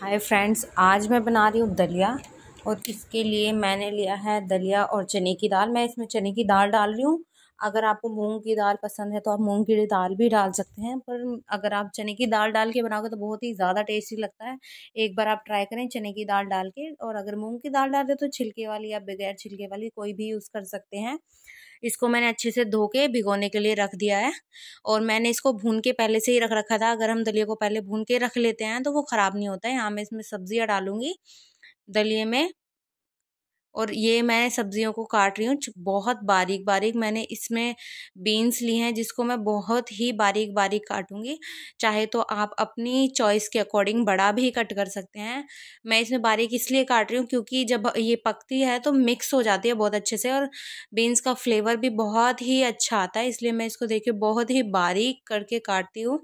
hi friends आज मैं बना रही हूँ दलिया और इसके लिए मैंने लिया है दलिया और चने की दाल मैं इसमें चने की दाल डाल रही हूँ अगर आपको मूंग की दाल पसंद है तो आप मूंग की दाल भी डाल सकते हैं पर अगर आप चने की दाल डाल के बनाओगे तो बहुत ही ज़्यादा टेस्टी लगता है एक बार आप ट्राई करें चने की दाल डाल के और अगर मूंग की दाल डाल दे तो छिलके वाली या बगैर छिलके वाली कोई भी यूज़ कर सकते हैं इसको मैंने अच्छे से धो के भिगोने के लिए रख दिया है और मैंने इसको भून के पहले से ही रख रखा था अगर हम दलिया को पहले भून के रख लेते हैं तो वो ख़राब नहीं होता है यहाँ मैं इसमें सब्ज़ियाँ डालूँगी दलिए में और ये मैं सब्जियों को काट रही हूँ बहुत बारीक बारीक मैंने इसमें बीन्स ली हैं जिसको मैं बहुत ही बारीक बारीक काटूँगी चाहे तो आप अपनी चॉइस के अकॉर्डिंग बड़ा भी कट कर सकते हैं मैं इसमें बारीक इसलिए काट रही हूँ क्योंकि जब ये पकती है तो मिक्स हो जाती है बहुत अच्छे से और बीन्स का फ्लेवर भी बहुत ही अच्छा आता है इसलिए मैं इसको देखिए बहुत ही बारीक करके काटती हूँ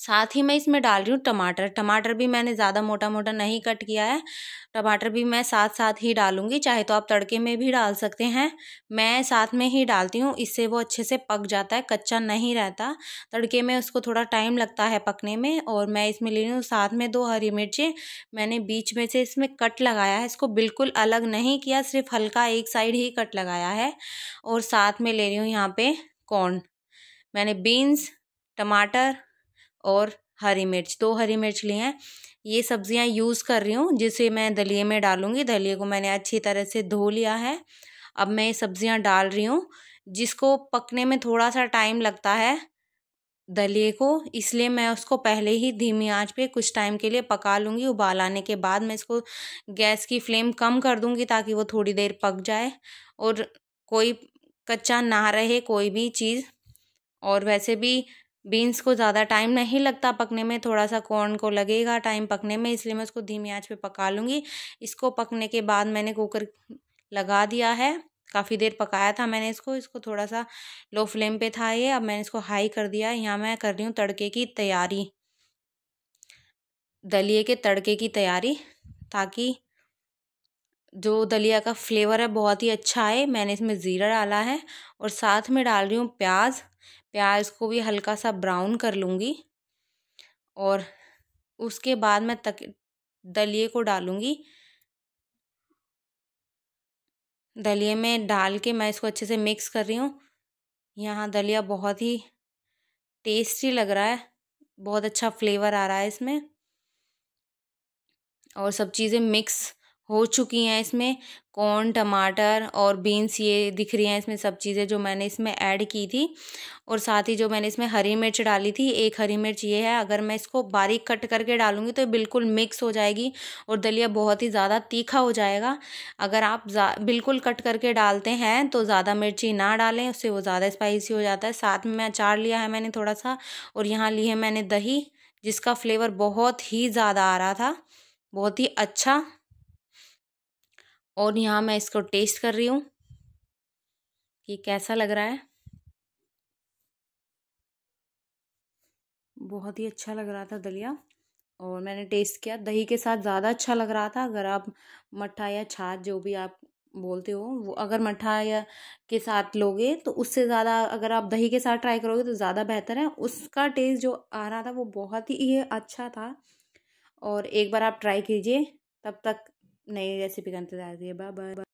साथ ही मैं इसमें डाल रही हूँ टमाटर टमाटर भी मैंने ज़्यादा मोटा मोटा नहीं कट किया है टमाटर भी मैं साथ साथ ही डालूँगी चाहे तो आप तड़के में भी डाल सकते हैं मैं साथ में ही डालती हूँ इससे वो अच्छे से पक जाता है कच्चा नहीं रहता तड़के में उसको थोड़ा टाइम लगता है पकने में और मैं इसमें ले रही हूँ साथ में दो हरी मिर्चें मैंने बीच में से इसमें कट लगाया है इसको बिल्कुल अलग नहीं किया सिर्फ हल्का एक साइड ही कट लगाया है और साथ में ले रही हूँ यहाँ पर कॉर्न मैंने बीन्स टमाटर और हरी मिर्च दो हरी मिर्च लिए हैं ये सब्जियां यूज़ कर रही हूँ जिसे मैं दलिए में डालूँगी दलिए को मैंने अच्छी तरह से धो लिया है अब मैं ये सब्जियां डाल रही हूँ जिसको पकने में थोड़ा सा टाइम लगता है दलिए को इसलिए मैं उसको पहले ही धीमी आंच पे कुछ टाइम के लिए पका लूँगी उबाल आने के बाद मैं इसको गैस की फ्लेम कम कर दूँगी ताकि वो थोड़ी देर पक जाए और कोई कच्चा ना रहे कोई भी चीज़ और वैसे भी बीन्स को ज़्यादा टाइम नहीं लगता पकने में थोड़ा सा कॉर्न को लगेगा टाइम पकने में इसलिए मैं उसको धीमी आंच पे पका लूँगी इसको पकने के बाद मैंने कुकर लगा दिया है काफ़ी देर पकाया था मैंने इसको इसको थोड़ा सा लो फ्लेम पे था ये अब मैंने इसको हाई कर दिया यहाँ मैं कर रही हूँ तड़के की तैयारी दलिए के तड़के की तैयारी ताकि जो दलिया का फ्लेवर है बहुत ही अच्छा है मैंने इसमें ज़ीरा डाला है और साथ में डाल रही हूँ प्याज प्याज को भी हल्का सा ब्राउन कर लूँगी और उसके बाद मैं तक दलिए को डालूँगी दलिए में डाल के मैं इसको अच्छे से मिक्स कर रही हूँ यहाँ दलिया बहुत ही टेस्टी लग रहा है बहुत अच्छा फ्लेवर आ रहा है इसमें और सब चीज़ें मिक्स हो चुकी हैं इसमें कौन टमाटर और बीन्स ये दिख रही हैं इसमें सब चीज़ें जो मैंने इसमें ऐड की थी और साथ ही जो मैंने इसमें हरी मिर्च डाली थी एक हरी मिर्च ये है अगर मैं इसको बारीक कट करके डालूंगी तो बिल्कुल मिक्स हो जाएगी और दलिया बहुत ही ज़्यादा तीखा हो जाएगा अगर आप बिल्कुल कट करके डालते हैं तो ज़्यादा मिर्ची ना डालें उससे वो ज़्यादा स्पाइसी हो जाता है साथ में मैं अचार लिया है मैंने थोड़ा सा और यहाँ ली है मैंने दही जिसका फ्लेवर बहुत ही ज़्यादा आ रहा था बहुत ही अच्छा और यहाँ मैं इसको टेस्ट कर रही हूँ कि कैसा लग रहा है बहुत ही अच्छा लग रहा था दलिया और मैंने टेस्ट किया दही के साथ ज़्यादा अच्छा लग रहा था अगर आप मट्ठा या छाछ जो भी आप बोलते हो वो अगर मट्ठा या के साथ लोगे तो उससे ज़्यादा अगर आप दही के साथ ट्राई करोगे तो ज़्यादा बेहतर है उसका टेस्ट जो आ रहा था वो बहुत ही अच्छा था और एक बार आप ट्राई कीजिए तब तक नई रेसिपी का इंतज़ार करिए बाय बाय